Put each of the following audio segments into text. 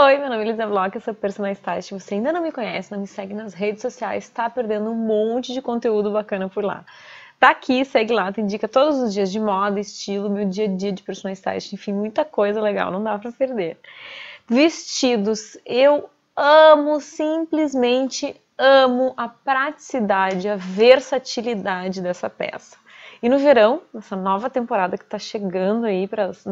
Oi, meu nome é Lisa Bloch, eu sou personalista. Se você ainda não me conhece, não me segue nas redes sociais, está perdendo um monte de conteúdo bacana por lá. Tá aqui, segue lá, tem dica todos os dias de moda, estilo, meu dia a dia de personalista, enfim, muita coisa legal, não dá para perder. Vestidos, eu amo, simplesmente amo a praticidade, a versatilidade dessa peça. E no verão, nessa nova temporada que está chegando aí para os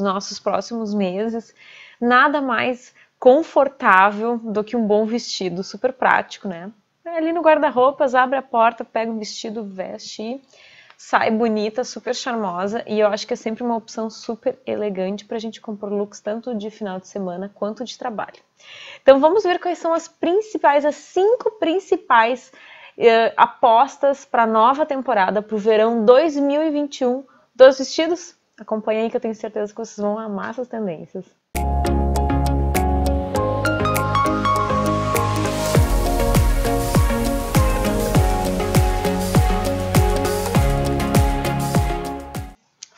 nossos próximos meses, nada mais confortável do que um bom vestido, super prático, né? É ali no guarda-roupas, abre a porta, pega um vestido, veste e sai bonita, super charmosa. E eu acho que é sempre uma opção super elegante para a gente compor looks tanto de final de semana quanto de trabalho. Então vamos ver quais são as principais, as cinco principais apostas para a nova temporada, para o verão 2021 dos vestidos. Acompanhe aí que eu tenho certeza que vocês vão amar essas tendências.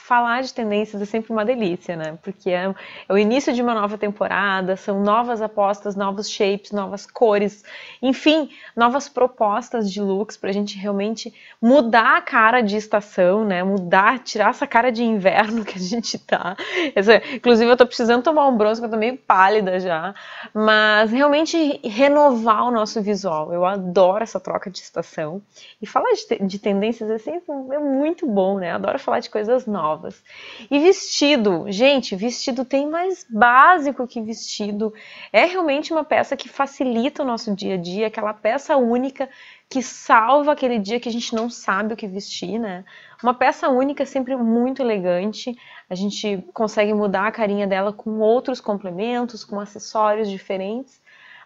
falar de tendências é sempre uma delícia, né? Porque é, é, o início de uma nova temporada, são novas apostas, novos shapes, novas cores, enfim, novas propostas de looks para a gente realmente mudar a cara de estação, né? Mudar, tirar essa cara de inverno que a gente tá. Essa, inclusive, eu tô precisando tomar um bronze, porque eu tô meio pálida já. Mas realmente renovar o nosso visual. Eu adoro essa troca de estação. E falar de, de tendências é sempre é muito bom, né? adoro falar de coisas novas novas. E vestido, gente, vestido tem mais básico que vestido. É realmente uma peça que facilita o nosso dia a dia, aquela peça única que salva aquele dia que a gente não sabe o que vestir, né? Uma peça única é sempre muito elegante, a gente consegue mudar a carinha dela com outros complementos, com acessórios diferentes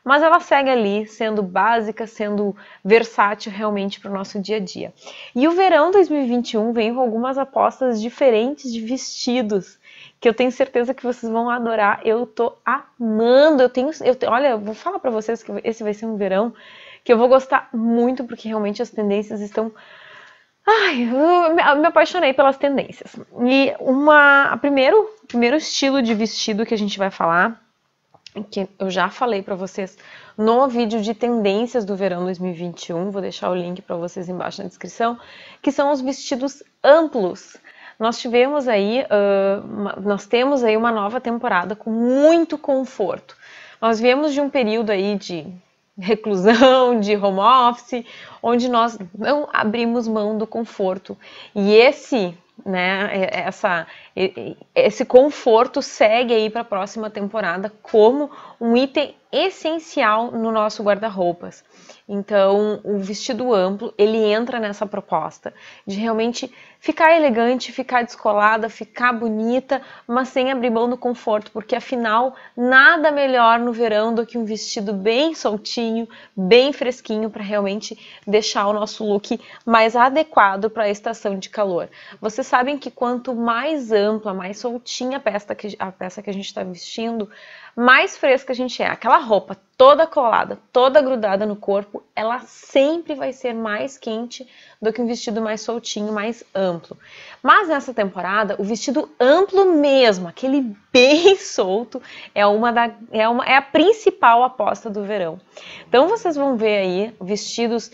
mas ela segue ali sendo básica, sendo versátil realmente para o nosso dia a dia. E o verão 2021 vem com algumas apostas diferentes de vestidos que eu tenho certeza que vocês vão adorar. Eu tô amando. Eu tenho, eu olha, eu vou falar para vocês que esse vai ser um verão que eu vou gostar muito porque realmente as tendências estão Ai, eu me apaixonei pelas tendências. E uma, primeiro, primeiro estilo de vestido que a gente vai falar que eu já falei para vocês no vídeo de tendências do verão 2021, vou deixar o link para vocês embaixo na descrição, que são os vestidos amplos. Nós tivemos aí, uh, nós temos aí uma nova temporada com muito conforto. Nós viemos de um período aí de reclusão, de home office, onde nós não abrimos mão do conforto. E esse né? Essa, esse conforto segue aí para a próxima temporada como um item essencial no nosso guarda-roupas. Então, o vestido amplo ele entra nessa proposta de realmente ficar elegante, ficar descolada, ficar bonita, mas sem abrir mão do conforto, porque afinal nada melhor no verão do que um vestido bem soltinho, bem fresquinho para realmente deixar o nosso look mais adequado para a estação de calor. Vocês sabem que quanto mais ampla, mais soltinha a peça que a, peça que a gente está vestindo, mais fresca a gente é, aquela roupa toda colada, toda grudada no corpo, ela sempre vai ser mais quente do que um vestido mais soltinho, mais amplo. Mas nessa temporada, o vestido amplo mesmo, aquele bem solto, é uma da, é, uma, é a principal aposta do verão. Então vocês vão ver aí vestidos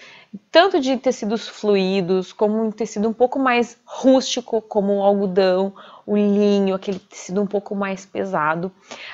tanto de tecidos fluidos, como um tecido um pouco mais rústico, como o algodão o linho, aquele tecido um pouco mais pesado,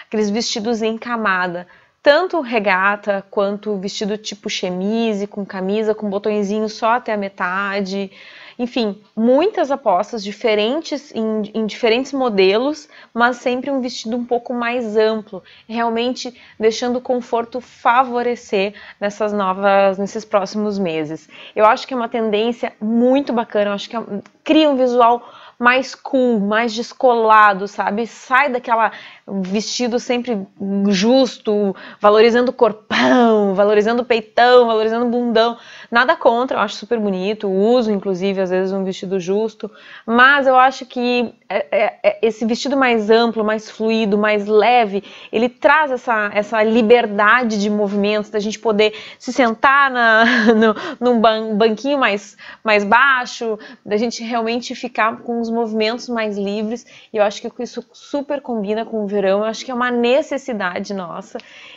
aqueles vestidos em camada, tanto regata quanto vestido tipo chemise, com camisa, com botõezinho só até a metade. Enfim, muitas apostas diferentes em, em, diferentes modelos, mas sempre um vestido um pouco mais amplo, realmente deixando o conforto favorecer nessas novas, nesses próximos meses. Eu acho que é uma tendência muito bacana, eu acho que é, cria um visual mais cool, mais descolado, sabe? Sai daquela vestido sempre justo, valorizando o corpão, valorizando o peitão, valorizando o bundão. Nada contra, eu acho super bonito, uso inclusive às vezes um vestido justo, mas eu acho que é, é, é, esse vestido mais amplo, mais fluido, mais leve, ele traz essa, essa liberdade de movimentos, da gente poder se sentar na, no, num banquinho mais, mais baixo, da gente realmente ficar com os movimentos mais livres, e eu acho que isso super combina com verão, eu acho que é uma necessidade nossa.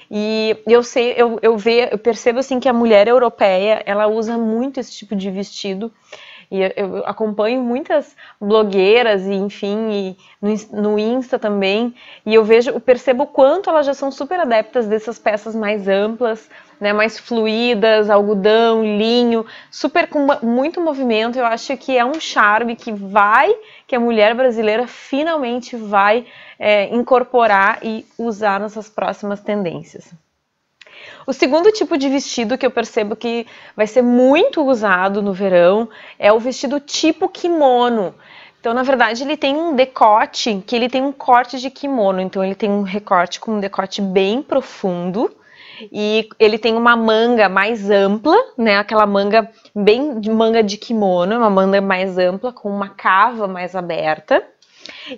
E eu sei, eu, eu, ve, eu percebo assim que a mulher europeia, ela usa muito esse tipo de vestido. E eu, acompanho muitas blogueiras e enfim, e no, no Insta também, e eu vejo, eu percebo o quanto elas já são super adeptas dessas peças mais amplas, né, mais fluídas, algodão, linho, super com muito movimento. Eu acho que é um charme que vai, que a mulher brasileira finalmente vai é, incorporar e usar nessas próximas tendências. O segundo tipo de vestido que eu percebo que vai ser muito usado no verão é o vestido tipo kimono. Então, na verdade, ele tem um decote que ele tem um corte de kimono. Então, ele tem um recorte com um decote bem profundo e ele tem uma manga mais ampla, né? Aquela manga bem de manga de kimono, uma manga mais ampla com uma cava mais aberta.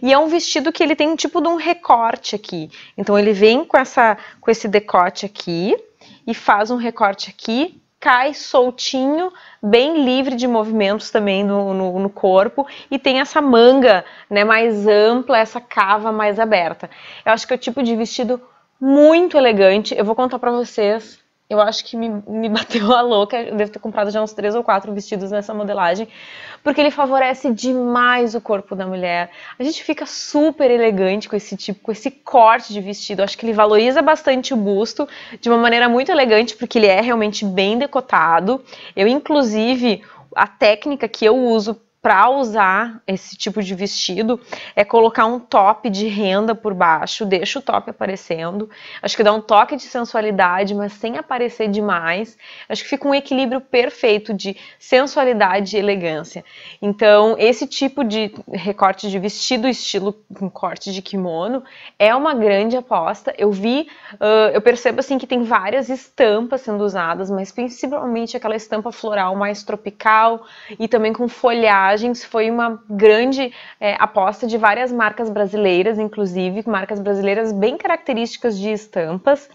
E é um vestido que ele tem um tipo de um recorte aqui. Então ele vem com essa com esse decote aqui e faz um recorte aqui, cai soltinho, bem livre de movimentos também no, no, no, corpo e tem essa manga né, mais ampla, essa cava mais aberta. Eu acho que é o tipo de vestido muito elegante. Eu vou contar para vocês eu acho que me, me bateu a louca. Eu devo ter comprado já uns três ou quatro vestidos nessa modelagem, porque ele favorece demais o corpo da mulher. A gente fica super elegante com esse tipo, com esse corte de vestido. Eu acho que ele valoriza bastante o busto de uma maneira muito elegante, porque ele é realmente bem decotado. Eu, inclusive, a técnica que eu uso para usar esse tipo de vestido é colocar um top de renda por baixo, deixa o top aparecendo. Acho que dá um toque de sensualidade, mas sem aparecer demais. Acho que fica um equilíbrio perfeito de sensualidade e elegância. Então, esse tipo de recorte de vestido, estilo corte de kimono, é uma grande aposta. Eu vi, uh, eu percebo assim que tem várias estampas sendo usadas, mas principalmente aquela estampa floral mais tropical e também com folhagem foi uma grande é, aposta de várias marcas brasileiras, inclusive marcas brasileiras bem características de estampas.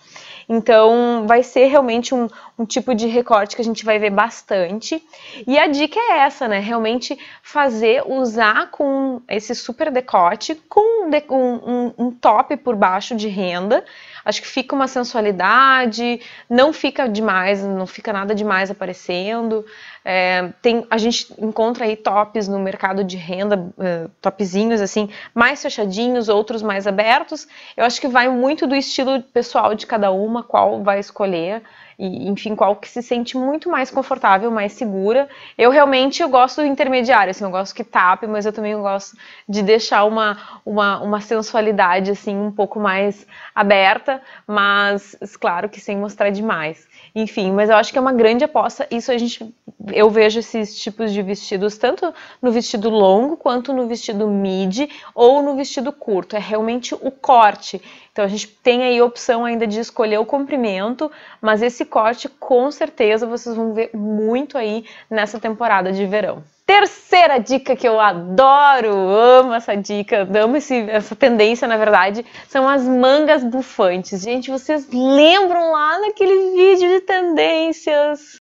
Então, vai ser realmente um, um, tipo de recorte que a gente vai ver bastante. E a dica é essa, né? Realmente fazer, usar com esse super decote, com um, um, um top por baixo de renda. Acho que fica uma sensualidade, não fica demais, não fica nada demais aparecendo. É, tem, a gente encontra aí tops no mercado de renda, uh, topzinhos assim, mais fechadinhos, outros mais abertos. Eu acho que vai muito do estilo pessoal de cada uma, qual vai escolher e enfim, qual que se sente muito mais confortável, mais segura. Eu realmente eu gosto do intermediário, assim, eu gosto que tape, mas eu também gosto de deixar uma, uma, uma sensualidade assim um pouco mais aberta, mas claro que sem mostrar demais. Enfim, mas eu acho que é uma grande aposta, isso a gente eu vejo esses tipos de vestidos tanto no vestido longo quanto no vestido midi ou no vestido curto. É realmente o corte. Então a gente tem aí a opção ainda de escolher o comprimento, mas esse corte com certeza vocês vão ver muito aí nessa temporada de verão. Terceira dica que eu adoro, amo essa dica, amo esse, essa tendência, na verdade, são as mangas bufantes. Gente, vocês lembram lá naquele vídeo de tendências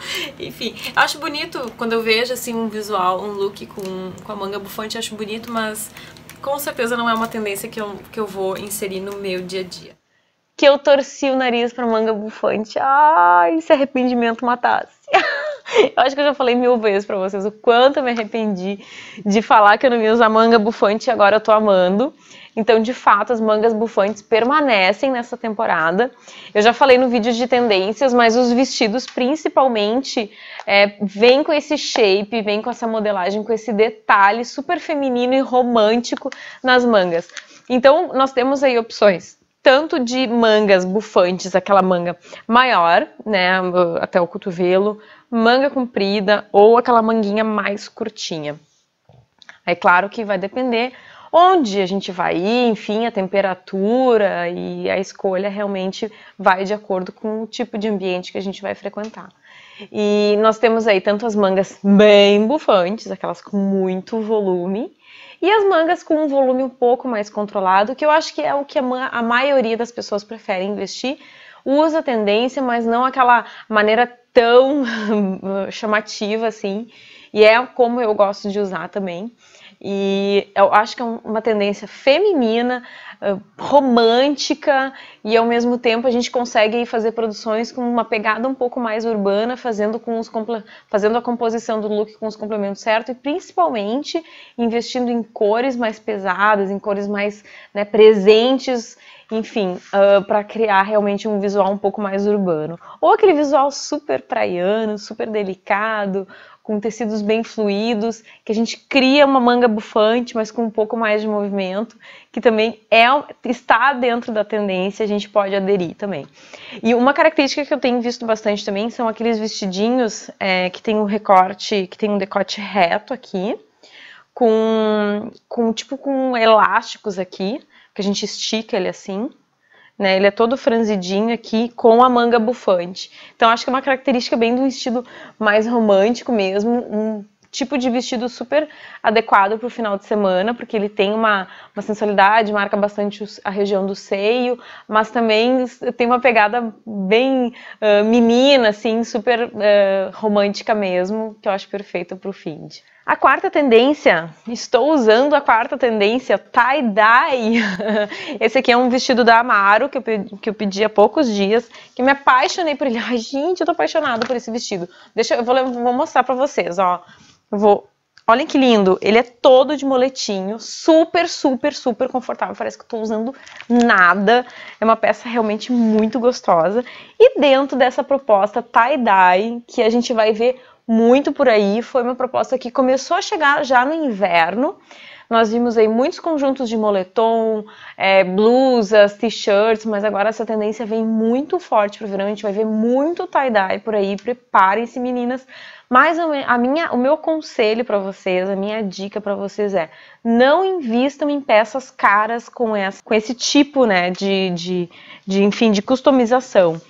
Enfim, acho bonito quando eu vejo assim um visual, um look com, com a manga bufante, acho bonito, mas com certeza não é uma tendência que eu, que eu vou inserir no meu dia a dia. Que eu torci o nariz pra manga bufante. Ai, se arrependimento matasse. Eu acho que eu já falei mil vezes para vocês o quanto eu me arrependi de falar que eu não ia usar manga bufante e agora eu tô amando. Então, de fato, as mangas bufantes permanecem nessa temporada. Eu já falei no vídeo de tendências, mas os vestidos, principalmente, é, vêm com esse shape, vêm com essa modelagem, com esse detalhe super feminino e romântico nas mangas. Então, nós temos aí opções tanto de mangas bufantes, aquela manga maior, né, até o cotovelo, manga comprida ou aquela manguinha mais curtinha. É claro que vai depender onde a gente vai ir, enfim, a temperatura e a escolha realmente vai de acordo com o tipo de ambiente que a gente vai frequentar. E nós temos aí tanto as mangas bem bufantes, aquelas com muito volume, e as mangas com um volume um pouco mais controlado, que eu acho que é o que a, ma a maioria das pessoas prefere investir, usa tendência, mas não aquela maneira tão chamativa assim. E é como eu gosto de usar também. E eu acho que é uma tendência feminina, ah, romântica, e ao mesmo tempo a gente consegue fazer produções com uma pegada um pouco mais urbana, fazendo, com os, fazendo a composição do look com os complementos certos e principalmente investindo em cores mais pesadas, em cores mais né, presentes enfim, uh, ah, para criar realmente um visual um pouco mais urbano. Ou aquele visual super praiano, super delicado, com tecidos bem fluidos, que a gente cria uma manga bufante, mas com um pouco mais de movimento, que também é está dentro da tendência, a gente pode aderir também. E uma característica que eu tenho visto bastante também são aqueles vestidinhos é, que tem um recorte, que tem um decote reto aqui, com, com tipo com elásticos aqui, que a gente estica ele assim, né? Ele é todo franzidinho aqui com a manga bufante. Então acho que é uma característica bem do estilo mais romântico mesmo, um tipo de vestido super adequado para o final de semana, porque ele tem uma, uma sensualidade, marca bastante a região do seio, mas também tem uma pegada bem uh, menina, assim, super uh, romântica mesmo, que eu acho perfeita para o fim. A quarta tendência, estou usando a quarta tendência, tie-dye. Esse aqui é um vestido da Amaro que eu, pedi, que eu pedi há poucos dias, que me apaixonei por ele. Ai, gente, eu tô apaixonada por esse vestido. Deixa eu vou, vou mostrar para vocês, ó vou. Olhem que lindo. Ele é todo de moletinho, super, super, super confortável. Parece que eu tô usando nada. É uma peça realmente muito gostosa. E dentro dessa proposta tie-dye, que a gente vai ver muito por aí, foi uma proposta que começou a chegar já no inverno. Nós vimos aí muitos conjuntos de moletom, é, blusas, t-shirts, mas agora essa tendência vem muito forte para o verão. A gente vai ver muito tie-dye por aí. Preparem-se, meninas, mas a minha, o meu conselho para vocês, a minha dica para vocês é: não invistam em peças caras com, essa, com esse tipo, né, de, de, de enfim, de customização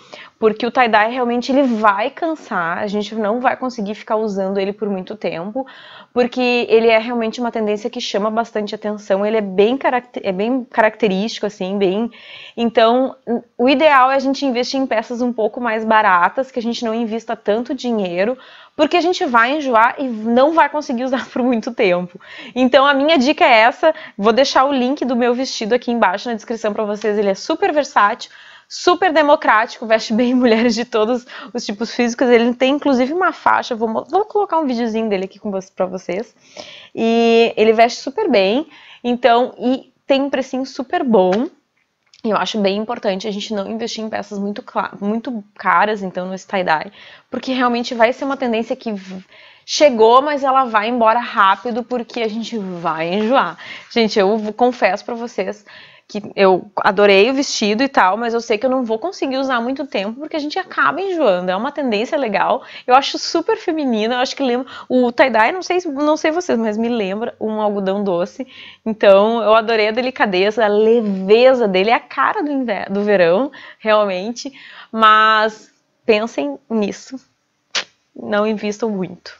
porque o tie-dye realmente ele vai cansar, a gente não vai conseguir ficar usando ele por muito tempo, porque ele é realmente uma tendência que chama bastante atenção, ele é bem, é bem característico, assim, bem... Então, o ideal é a gente investir em peças um pouco mais baratas, que a gente não invista tanto dinheiro, porque a gente vai enjoar e não vai conseguir usar por muito tempo. Então a minha dica é essa, vou deixar o link do meu vestido aqui embaixo na descrição para vocês, ele é super versátil, super democrático, veste bem mulheres de todos os tipos físicos. Ele tem inclusive uma faixa, vou, vou colocar um videozinho dele aqui com para vocês. E ele veste super bem, então, e tem um precinho super bom. Eu acho bem importante a gente não investir em peças muito, muito caras, então, no tie-dye, porque realmente vai ser uma tendência que chegou, mas ela vai embora rápido porque a gente vai enjoar. Gente, eu confesso para vocês que eu adorei o vestido e tal, mas eu sei que eu não vou conseguir usar muito tempo porque a gente acaba enjoando. É uma tendência legal. Eu acho super feminina. Eu acho que lembra o tie-dye, não sei, não sei vocês, mas me lembra um algodão doce. Então, eu adorei a delicadeza, a leveza dele, é a cara do inverno, do verão, realmente, mas pensem nisso. Não invistam muito.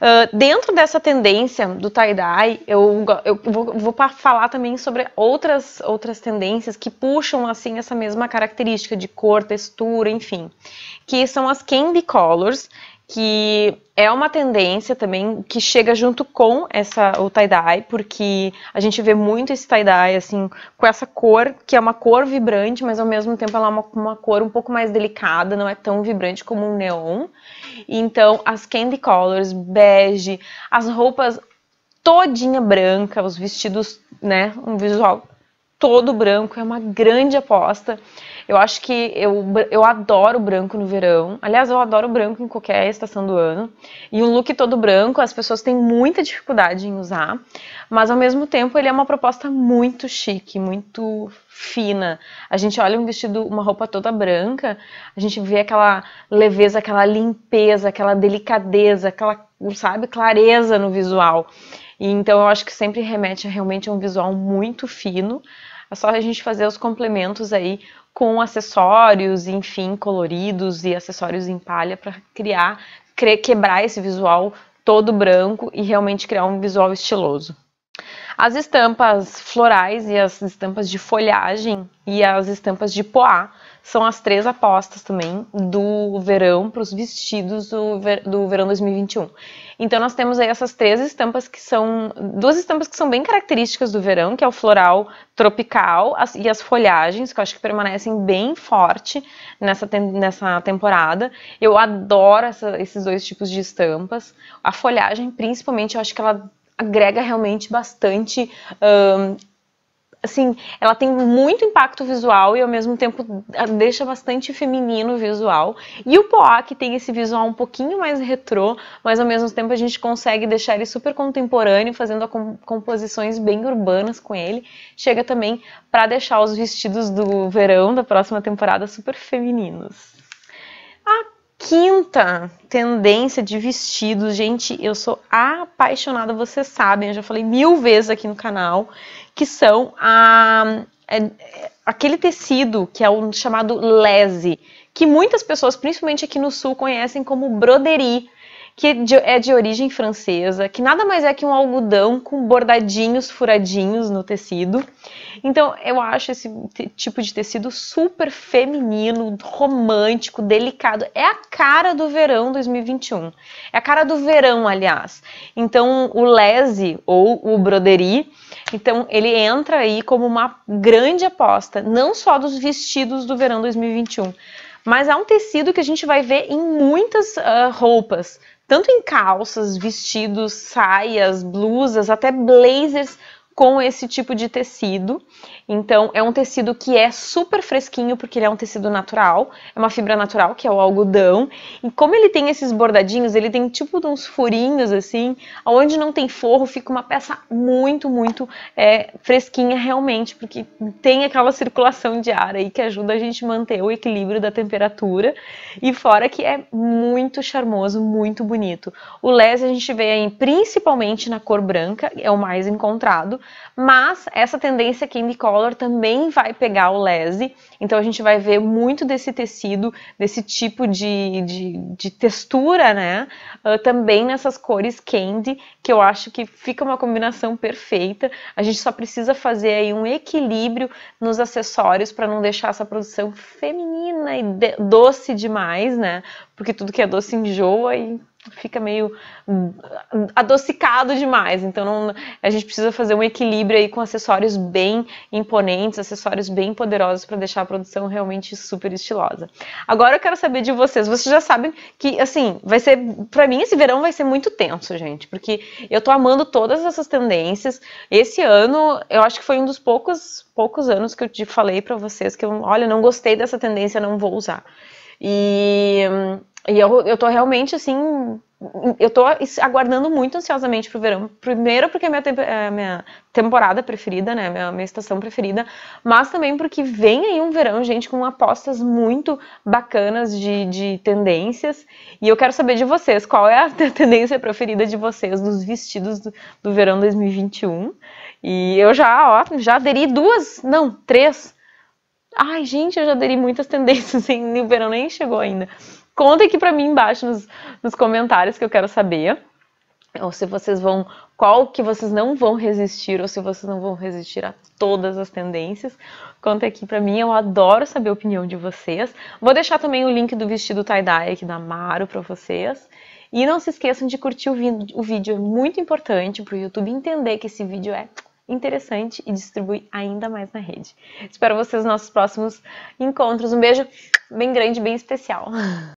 Uh, dentro dessa tendência do tie-dye, eu, eu vou, vou, falar também sobre outras, outras tendências que puxam assim essa mesma característica de cor, textura, enfim, que são as candy colors, que é uma tendência também que chega junto com essa o tie-dye, porque a gente vê muito esse tie-dye assim, com essa cor, que é uma cor vibrante, mas ao mesmo tempo ela é uma, uma cor um pouco mais delicada, não é tão vibrante como um neon. Então, as candy colors, bege, as roupas todinha branca, os vestidos, né, um visual todo branco, é uma grande aposta. Eu acho que eu, eu adoro branco no verão. Aliás, eu adoro branco em qualquer estação do ano. E um look todo branco, as pessoas têm muita dificuldade em usar. Mas ao mesmo tempo, ele é uma proposta muito chique, muito fina. A gente olha um vestido, uma roupa toda branca, a gente vê aquela leveza, aquela limpeza, aquela delicadeza, aquela, sabe, clareza no visual. E, então eu acho que sempre remete a, realmente a um visual muito fino. É só a gente fazer os complementos aí com acessórios, enfim, coloridos e acessórios em palha para criar, quebrar esse visual todo branco e realmente criar um visual estiloso. As estampas florais e as estampas de folhagem e as estampas de poá são as três apostas também do verão para os vestidos do, ver, do verão 2021. Então nós temos aí essas três estampas que são duas estampas que são bem características do verão, que é o floral tropical as, e as folhagens, que eu acho que permanecem bem forte nessa, nessa temporada. Eu adoro essa, esses dois tipos de estampas. A folhagem, principalmente, eu acho que ela agrega realmente bastante. Um, assim, ela tem muito impacto visual e ao mesmo tempo deixa bastante feminino o visual. E o Poá, que tem esse visual um pouquinho mais retrô, mas ao mesmo tempo a gente consegue deixar ele super contemporâneo, fazendo composições bem urbanas com ele. Chega também para deixar os vestidos do verão da próxima temporada super femininos quinta tendência de vestidos, gente, eu sou apaixonada, vocês sabem, eu já falei mil vezes aqui no canal, que são a, é, é, aquele tecido que é o chamado lese, que muitas pessoas, principalmente aqui no sul, conhecem como broderie que é, é de origem francesa, que nada mais é que um algodão com bordadinhos furadinhos no tecido. Então, eu acho esse tipo de tecido super feminino, romântico, delicado. É a cara do verão 2021. É a cara do verão, aliás. Então, o lese ou o broderie, então ele entra aí como uma grande aposta, não só dos vestidos do verão 2021, mas é um tecido que a gente vai ver em muitas uh, roupas, tanto em calças, vestidos, saias, blusas, até blazers com esse tipo de tecido. Então, é um tecido que é super fresquinho, porque ele é um tecido natural, é uma fibra natural, que é o algodão. E como ele tem esses bordadinhos, ele tem tipo uns furinhos assim, onde não tem forro, fica uma peça muito, muito é, fresquinha realmente, porque tem aquela circulação de ar aí que ajuda a gente a manter o equilíbrio da temperatura. E fora que é muito charmoso, muito bonito. O les a gente vê aí principalmente na cor branca, é o mais encontrado, mas essa tendência quem me também vai pegar o lese, então a gente vai ver muito desse tecido, desse tipo de, de, de textura, né? Uh, também nessas cores candy, que eu acho que fica uma combinação perfeita. A gente só precisa fazer aí um equilíbrio nos acessórios para não deixar essa produção feminina e doce demais, né? Porque tudo que é doce enjoa e fica meio hum, adocicado demais. Então não, a gente precisa fazer um equilíbrio aí com acessórios bem imponentes, acessórios bem poderosos para deixar a produção realmente super estilosa. Agora eu quero saber de vocês. Vocês já sabem que assim, vai ser para mim esse verão vai ser muito tenso, gente, porque eu tô amando todas essas tendências. Esse ano, eu acho que foi um dos poucos poucos anos que eu te falei para vocês que eu, olha, não gostei dessa tendência, não vou usar. E hum, e eu, eu tô realmente assim. Eu tô aguardando muito ansiosamente pro verão. Primeiro, porque é minha, temp é minha temporada preferida, né? Minha, minha estação preferida. Mas também porque vem aí um verão, gente, com apostas muito bacanas de, de tendências. E eu quero saber de vocês qual é a tendência preferida de vocês dos vestidos do, do verão 2021. E eu já, ó, já aderi duas, não, três Ai, gente, eu já aderi muitas tendências, hein? o verão nem chegou ainda. Conta aqui para mim embaixo nos, nos comentários que eu quero saber. Ou se vocês vão. Qual que vocês não vão resistir, ou se vocês não vão resistir a todas as tendências. Conta aqui para mim, eu adoro saber a opinião de vocês. Vou deixar também o link do vestido tie-dye aqui da Maro para vocês. E não se esqueçam de curtir o, o vídeo, é muito importante para o YouTube entender que esse vídeo é interessante e distribui ainda mais na rede. Espero vocês nos nossos próximos encontros. Um beijo bem grande, bem especial.